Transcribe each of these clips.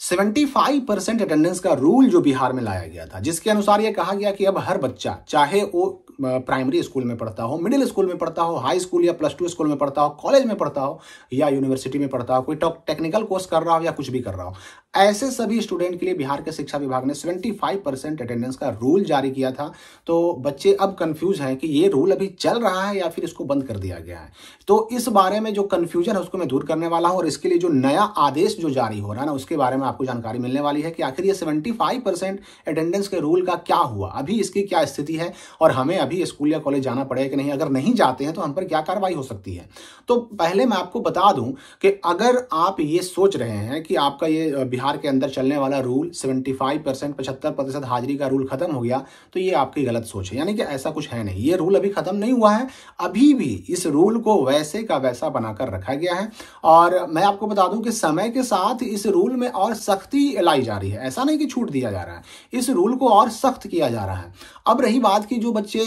75 percent attendance का rule जो बिहार में लाया गया था जिसके अनुसार यह कहा गया कि अब हर बच्चा चाहे वो प्राइमरी स्कूल में पढ़ता हो मिडिल स्कूल में पढ़ता हो हाई स्कूल या प्लस टू स्कूल में पढ़ता हो कॉलेज में पढ़ता हो या यूनिवर्सिटी में पढ़ता हो कोई टेक्निकल कोर्स कर रहा हो या कुछ भी कर रहा हो ऐसे सभी स्टूडेंट के लिए बिहार के शिक्षा विभाग ने 75 परसेंट अटेंडेंस का रूल जारी किया था तो बच्चे अब कंफ्यूज हैं कि ये रूल अभी चल रहा है या फिर इसको बंद कर दिया गया है तो इस बारे में जो कंफ्यूजन है उसको मैं दूर करने वाला हूँ और इसके लिए जो नया आदेश जो जारी हो रहा है ना उसके बारे में आपको जानकारी मिलने वाली है कि आखिर ये सेवेंटी अटेंडेंस के रूल का क्या हुआ अभी इसकी क्या स्थिति है और हमें भी स्कूल या कॉलेज जाना पड़ेगा कि नहीं अगर नहीं जाते हैं तो हम पर क्या कार्रवाई हो सकती है तो पहले मैं आपको बता दूं कि अगर आप ये सोच रहे हैं कि आपका ये बिहार के अंदर चलने वाला रूल 75 परसेंट पचहत्तर प्रतिशत हाजिरी का रूल खत्म हो गया तो ये आपकी गलत सोच है यानी कि ऐसा कुछ है नहीं ये रूल अभी खत्म नहीं हुआ है अभी भी इस रूल को वैसे का वैसा बनाकर रखा गया है और मैं आपको बता दूं कि समय के साथ इस रूल में और सख्ती लाई जा रही है ऐसा नहीं कि छूट दिया जा रहा है इस रूल को और सख्त किया जा रहा है अब रही बात की जो बच्चे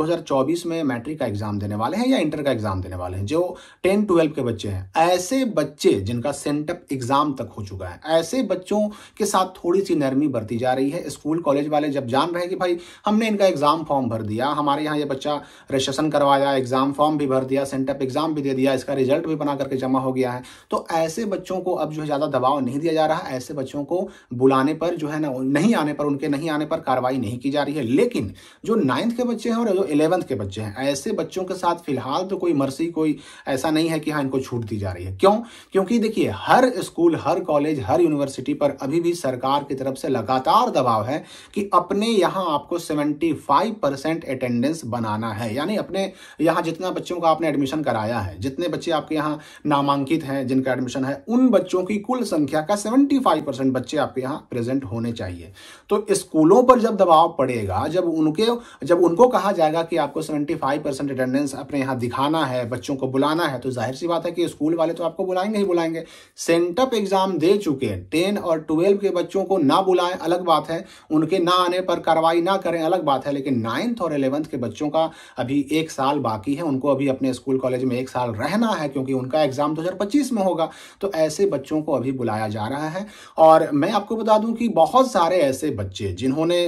2024 में मैट्रिक का एग्जाम देने वाले हैं या इंटर का एग्जाम देने वाले हैं जो टेन ट्वेल्व के बच्चे हैं ऐसे बच्चे जिनका सेंटअप एग्जाम तक हो चुका है ऐसे बच्चों के साथ थोड़ी सी नरमी बरती जा रही है स्कूल कॉलेज वाले जब जान रहे कि भाई हमने इनका एग्जाम फॉर्म भर दिया हमारे यहाँ ये बच्चा रजिस्ट्रेशन करवाया एग्जाम फॉर्म भी भर दिया सेंटअप एग्जाम भी दे दिया इसका रिजल्ट भी बना करके जमा हो गया है तो ऐसे बच्चों को अब जो है ज़्यादा दबाव नहीं दिया जा रहा ऐसे बच्चों को बुलाने पर जो है ना नहीं आने पर उनके नहीं आने पर कार्रवाई नहीं की जा रही है लेकिन जो नाइन्थ के बच्चे बच्चे हैं और जो इलेवंथ के बच्चे हैं ऐसे बच्चों के साथ फिलहाल तो कोई मर्सी कोई ऐसा नहीं है कि हाँ इनको छूट दी जा रही है क्यों क्योंकि देखिए हर स्कूल हर कॉलेज हर यूनिवर्सिटी पर अभी भी सरकार की तरफ से लगातार दबाव है कि अपने यहाँ आपको 75 परसेंट अटेंडेंस बनाना है यानी अपने यहाँ जितना बच्चों का आपने एडमिशन कराया है जितने बच्चे आपके यहाँ नामांकित हैं जिनका एडमिशन है उन बच्चों की कुल संख्या का 75 परसेंट बच्चे आपके यहाँ प्रेजेंट होने चाहिए तो स्कूलों पर जब दबाव पड़ेगा जब उनके जब उनको कहा जाएगा कि आपको 75 परसेंट अटेंडेंस अपने यहाँ दिखाना है बच्चों को बुलाना है तो जाहिर सी बात है कि स्कूल वाले तो आपको बुलाएंगे ही बुलाएंगे सेंटअप एग्जाम दे चुके हैं टेन और ट्वेल्व के बच्चों को ना बुलाएं अलग बात है उनके ना आने पर कार्रवाई ना करें अलग बात है लेकिन नाइन्थ और एलेवंथ के बच्चों का अभी एक साल बाकी है उनको अभी अपने स्कूल कॉलेज में एक साल रहना है क्योंकि उनका एग्जाम दो में होगा तो ऐसे बच्चों को अभी बुलाया जा रहा है और मैं आपको बता दूं कि बहुत सारे ऐसे बच्चे जिन्होंने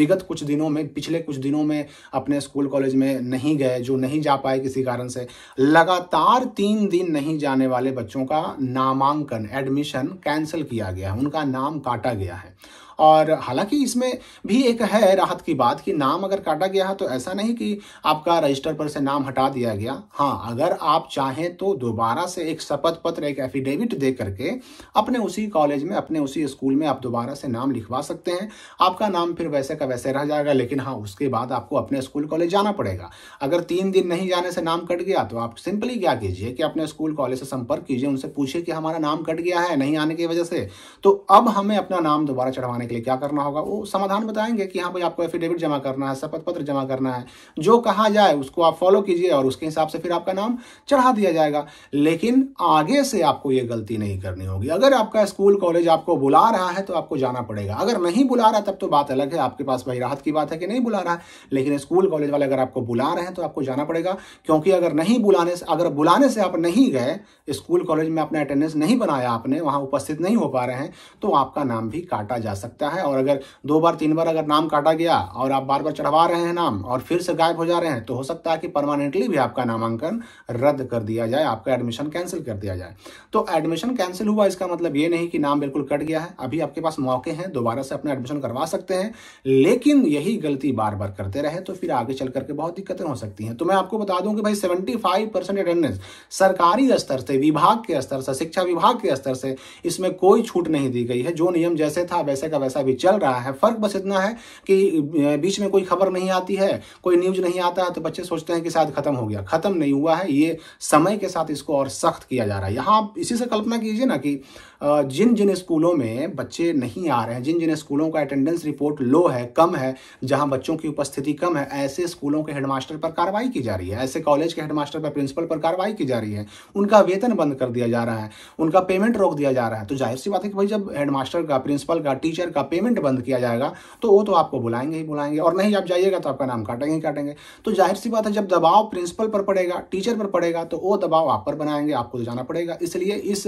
विगत कुछ दिनों में पिछले कुछ दिनों में अपने स्कूल कॉलेज में नहीं गए जो नहीं जा पाए किसी कारण से लगातार तीन दिन नहीं जाने वाले बच्चों का नामांकन एडमिशन कैंसिल किया गया है उनका नाम काटा गया है और हालांकि इसमें भी एक है राहत की बात कि नाम अगर काटा गया है तो ऐसा नहीं कि आपका रजिस्टर पर से नाम हटा दिया गया हाँ अगर आप चाहें तो दोबारा से एक शपथ पत्र एक एफिडेविट दे करके अपने उसी कॉलेज में अपने उसी स्कूल में आप दोबारा से नाम लिखवा सकते हैं आपका नाम फिर वैसे का वैसे रह जाएगा लेकिन हाँ उसके बाद आपको अपने स्कूल कॉलेज जाना पड़ेगा अगर तीन दिन नहीं जाने से नाम कट गया तो आप सिंपली क्या कीजिए कि अपने स्कूल कॉलेज से संपर्क कीजिए उनसे पूछिए कि हमारा नाम कट गया है नहीं आने की वजह से तो अब हमें अपना नाम दोबारा चढ़वाने करने के लिए क्या करना होगा वो समाधान बताएंगे कि हाँ भाई आपको एफिडेविट जमा करना है शपथ पत्र जमा करना है जो कहा जाए उसको आप फॉलो कीजिए और उसके हिसाब से फिर आपका नाम चढ़ा दिया जाएगा लेकिन आगे से आपको ये गलती नहीं करनी होगी अगर आपका स्कूल कॉलेज आपको बुला रहा है तो आपको जाना पड़ेगा अगर नहीं बुला रहा तब तो बात अलग है आपके पास भाई राहत की बात है कि नहीं बुला रहा है लेकिन स्कूल कॉलेज वाले अगर आपको बुला रहे हैं तो आपको जाना पड़ेगा क्योंकि अगर नहीं बुलाने से अगर बुलाने से आप नहीं गए स्कूल कॉलेज में अपना अटेंडेंस नहीं बनाया आपने वहां उपस्थित नहीं हो पा रहे हैं तो आपका नाम भी काटा जा सकता सकता है और अगर दो बार तीन बार अगर नाम काटा गया और आप बार बार चढ़वा रहे हैं नाम और फिर से गायब हो जा रहे हैं तो हो सकता है कि परमानेंटली भी आपका नामांकन रद्द कर दिया जाए आपका एडमिशन कैंसिल कर दिया जाए तो एडमिशन कैंसिल हुआ इसका मतलब ये नहीं कि नाम बिल्कुल कट गया है अभी आपके पास मौके हैं दोबारा से अपना एडमिशन करवा सकते हैं लेकिन यही गलती बार बार करते रहे तो फिर आगे चल करके बहुत दिक्कतें हो सकती हैं तो मैं आपको बता दूं कि भाई 75 परसेंट अटेंडेंस सरकारी स्तर से विभाग के स्तर से शिक्षा विभाग के स्तर से इसमें कोई छूट नहीं दी गई है जो नियम जैसे था वैसे का वैसा भी चल रहा है फर्क बस इतना है कि बीच में कोई खबर नहीं आती है कोई न्यूज नहीं आता है तो बच्चे सोचते हैं कि शायद खत्म हो गया खत्म नहीं हुआ है ये समय के साथ इसको और सख्त किया जा रहा है यहाँ इसी से कल्पना कीजिए ना कि जिन जिन स्कूलों में बच्चे नहीं आ रहे हैं जिन जिन स्कूलों का अटेंडेंस रिपोर्ट लो है कम है जहां बच्चों की उपस्थिति कम है ऐसे स्कूलों के हेडमास्टर पर कार्रवाई की जा रही है ऐसे कॉलेज के हेडमास्टर पर प्रिंसिपल पर कार्रवाई की जा रही है उनका वेतन बंद कर दिया जा रहा है उनका पेमेंट रोक दिया जा रहा है तो जाहिर सी बात है कि भाई जब हेडमास्टर का प्रिंसिपल का टीचर का पेमेंट बंद किया जाएगा तो वो तो आपको बुलाएंगे ही बुलाएंगे और नहीं आप जाइएगा तो आपका नाम काटेंगे ही काटेंगे तो जाहिर सी बात है जब दबाव प्रिंसिपल पर पड़ेगा टीचर पर पड़ेगा तो वो दबाव आप पर बनाएंगे आपको तो जाना पड़ेगा इसलिए इस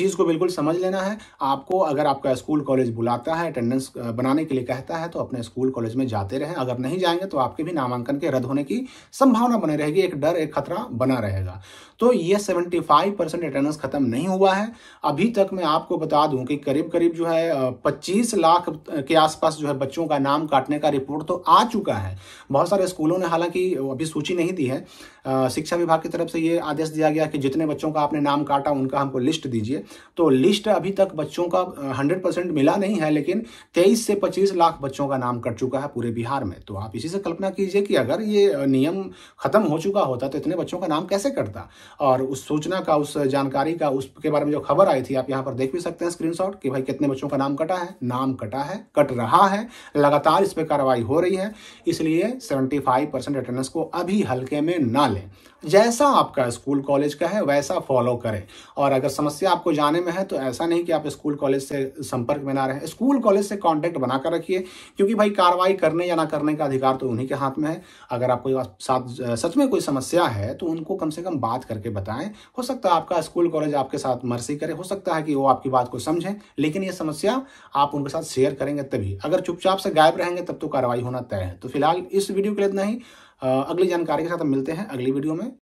चीज़ को बिल्कुल समझ लेना है आपको अगर आपका स्कूल कॉलेज बुलाता है अटेंडेंस बनाने के लिए कहता है तो अपने स्कूल कॉलेज में जाते रहें अगर नहीं जाएंगे तो आपके भी नामांकन के रद्द होने की संभावना बनी रहेगी एक डर एक खतरा बना रहेगा तो ये 75 परसेंट अटेंडेंस खत्म नहीं हुआ है अभी तक मैं आपको बता दूं कि करीब करीब जो है पच्चीस पच्चीस लाख के आसपास जो है बच्चों का नाम काटने का रिपोर्ट तो आ चुका है बहुत सारे स्कूलों ने हालांकि अभी सूची नहीं दी है शिक्षा विभाग की तरफ से ये आदेश दिया गया कि जितने बच्चों का आपने नाम काटा उनका हमको लिस्ट दीजिए तो लिस्ट अभी तक बच्चों का हंड्रेड परसेंट मिला नहीं है लेकिन तेईस से पच्चीस लाख बच्चों का नाम कट चुका है पूरे बिहार में तो आप इसी से कल्पना कीजिए कि अगर ये नियम खत्म हो चुका होता तो इतने बच्चों का नाम कैसे कटता और उस सूचना का उस जानकारी का उसके बारे में जो खबर आई थी आप यहाँ पर देख भी सकते हैं स्क्रीनशॉट कि भाई कितने बच्चों का नाम कटा है नाम कटा है कट रहा है लगातार इस पर कार्रवाई हो रही है इसलिए 75 परसेंट अटेंडेंस को अभी हल्के में ना लें जैसा आपका स्कूल कॉलेज का है वैसा फॉलो करें और अगर समस्या आपको जाने में है तो ऐसा नहीं कि आप स्कूल कॉलेज से संपर्क में ना रहें स्कूल कॉलेज से कॉन्टैक्ट बनाकर रखिए क्योंकि भाई कार्रवाई करने या ना करने का अधिकार तो उन्हीं के हाथ में है अगर आपको साथ सच में कोई समस्या है तो उनको कम से कम बात करके बताएं हो सकता है आपका स्कूल कॉलेज आपके साथ मर्सी करे हो सकता है कि वो आपकी बात को समझें लेकिन ये समस्या आप उनके साथ शेयर करेंगे तभी अगर चुपचाप से गायब रहेंगे तब तो कार्रवाई होना तय है तो फिलहाल इस वीडियो के लिए इतना ही अगली जानकारी के साथ हम मिलते हैं अगली वीडियो में